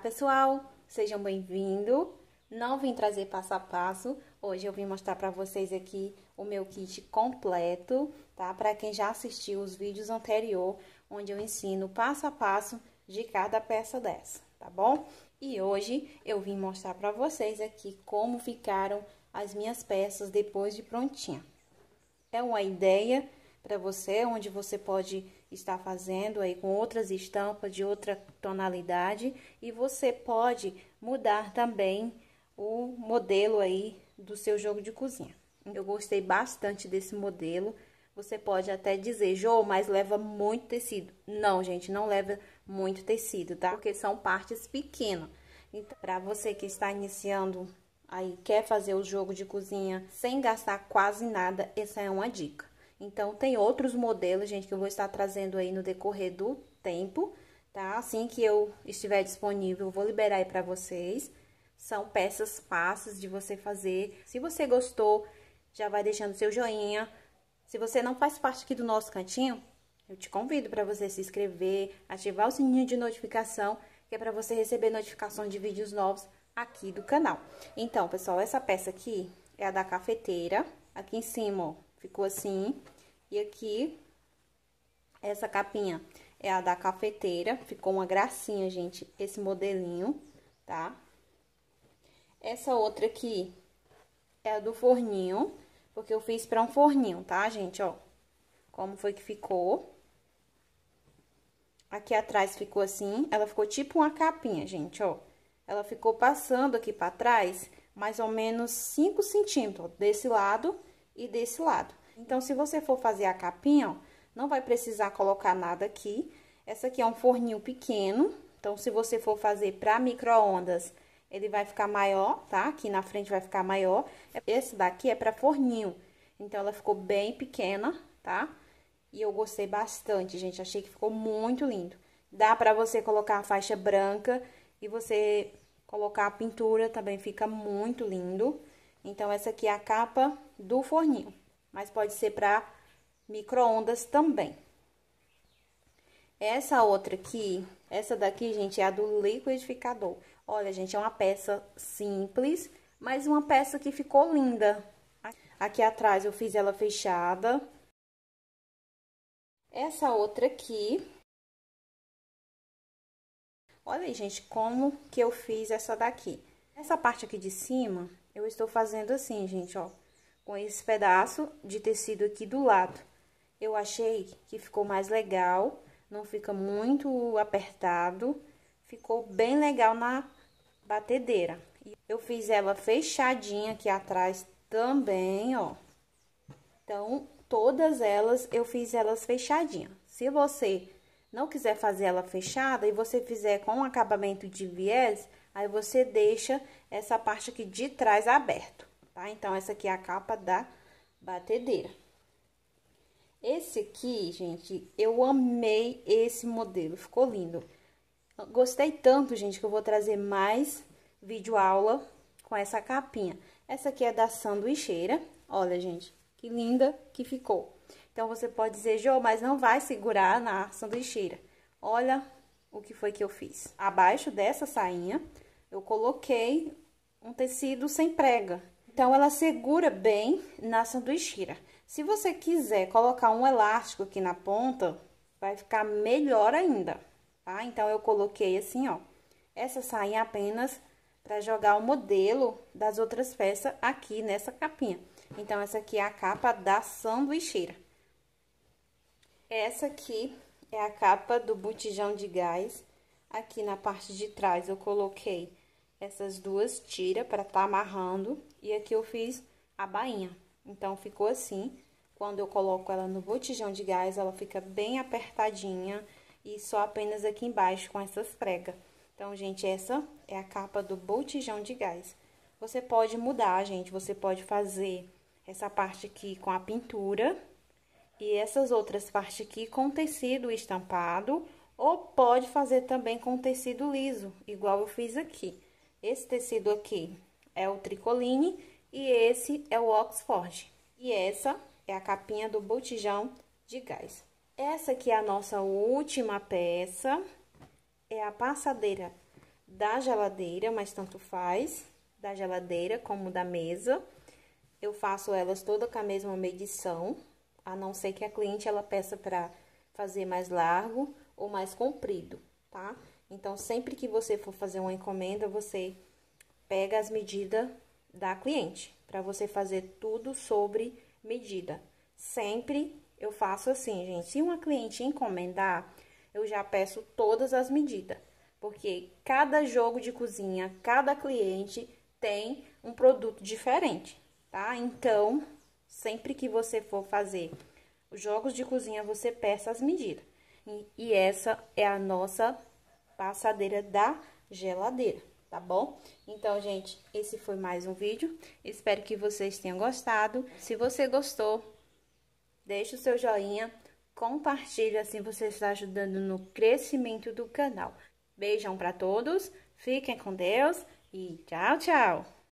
pessoal, sejam bem-vindos. Não vim trazer passo a passo, hoje eu vim mostrar para vocês aqui o meu kit completo, tá? Para quem já assistiu os vídeos anterior, onde eu ensino passo a passo de cada peça dessa, tá bom? E hoje eu vim mostrar para vocês aqui como ficaram as minhas peças depois de prontinha. É uma ideia para você, onde você pode estar fazendo aí com outras estampas de outra tonalidade e você pode mudar também o modelo aí do seu jogo de cozinha. Eu gostei bastante desse modelo. Você pode até dizer, Jô, mas leva muito tecido. Não, gente, não leva muito tecido, tá? Porque são partes pequenas. Então, para você que está iniciando aí, quer fazer o jogo de cozinha sem gastar quase nada, essa é uma dica. Então, tem outros modelos, gente, que eu vou estar trazendo aí no decorrer do tempo, tá? Assim que eu estiver disponível, eu vou liberar aí pra vocês. São peças fáceis de você fazer. Se você gostou, já vai deixando seu joinha. Se você não faz parte aqui do nosso cantinho, eu te convido para você se inscrever, ativar o sininho de notificação, que é para você receber notificações de vídeos novos aqui do canal. Então, pessoal, essa peça aqui é a da cafeteira. Aqui em cima, ó, Ficou assim. E aqui, essa capinha é a da cafeteira. Ficou uma gracinha, gente, esse modelinho, tá? Essa outra aqui é a do forninho, porque eu fiz pra um forninho, tá, gente? Ó, como foi que ficou. Aqui atrás ficou assim, ela ficou tipo uma capinha, gente, ó. Ela ficou passando aqui pra trás mais ou menos 5 centímetros, desse lado e desse lado. Então, se você for fazer a capinha, ó, não vai precisar colocar nada aqui. Essa aqui é um forninho pequeno, então, se você for fazer para micro-ondas, ele vai ficar maior, tá? Aqui na frente vai ficar maior. Esse daqui é para forninho, então ela ficou bem pequena, tá? E eu gostei bastante, gente, achei que ficou muito lindo. Dá para você colocar a faixa branca e você colocar a pintura, também fica muito lindo. Então, essa aqui é a capa do forninho mas pode ser para micro-ondas também. Essa outra aqui, essa daqui, gente, é a do liquidificador. Olha, gente, é uma peça simples, mas uma peça que ficou linda. Aqui atrás eu fiz ela fechada. Essa outra aqui. Olha aí, gente, como que eu fiz essa daqui. Essa parte aqui de cima, eu estou fazendo assim, gente, ó com esse pedaço de tecido aqui do lado. Eu achei que ficou mais legal, não fica muito apertado, ficou bem legal na batedeira. Eu fiz ela fechadinha aqui atrás também, ó. Então, todas elas, eu fiz elas fechadinha. Se você não quiser fazer ela fechada e você fizer com acabamento de viés, aí você deixa essa parte aqui de trás aberto tá? Então, essa aqui é a capa da batedeira. Esse aqui, gente, eu amei esse modelo, ficou lindo. Gostei tanto, gente, que eu vou trazer mais vídeo aula com essa capinha. Essa aqui é da sanduicheira, olha, gente, que linda que ficou. Então, você pode dizer, Jô, mas não vai segurar na sanduicheira. Olha o que foi que eu fiz. Abaixo dessa sainha, eu coloquei um tecido sem prega. Então, ela segura bem na sanduicheira. Se você quiser colocar um elástico aqui na ponta, vai ficar melhor ainda, tá? Então, eu coloquei assim, ó. Essa sainha apenas para jogar o modelo das outras peças aqui nessa capinha. Então, essa aqui é a capa da sanduicheira. Essa aqui é a capa do botijão de gás. Aqui na parte de trás eu coloquei essas duas tiras para estar tá amarrando. E aqui eu fiz a bainha. Então, ficou assim. Quando eu coloco ela no botijão de gás, ela fica bem apertadinha e só apenas aqui embaixo com essas pregas. Então, gente, essa é a capa do botijão de gás. Você pode mudar, gente, você pode fazer essa parte aqui com a pintura e essas outras partes aqui com tecido estampado ou pode fazer também com tecido liso, igual eu fiz aqui. Esse tecido aqui é o tricoline e esse é o Oxford. E essa é a capinha do botijão de gás. Essa aqui é a nossa última peça, é a passadeira da geladeira, mas tanto faz, da geladeira como da mesa. Eu faço elas toda com a mesma medição, a não ser que a cliente ela peça para fazer mais largo ou mais comprido, tá? Então, sempre que você for fazer uma encomenda, você pega as medidas da cliente, para você fazer tudo sobre medida. Sempre eu faço assim, gente. Se uma cliente encomendar, eu já peço todas as medidas, porque cada jogo de cozinha, cada cliente tem um produto diferente, tá? Então, sempre que você for fazer os jogos de cozinha, você peça as medidas. E, essa é a nossa passadeira da geladeira, tá bom? Então, gente, esse foi mais um vídeo. Espero que vocês tenham gostado. Se você gostou, deixa o seu joinha, compartilha, assim você está ajudando no crescimento do canal. Beijão para todos, fiquem com Deus e tchau, tchau!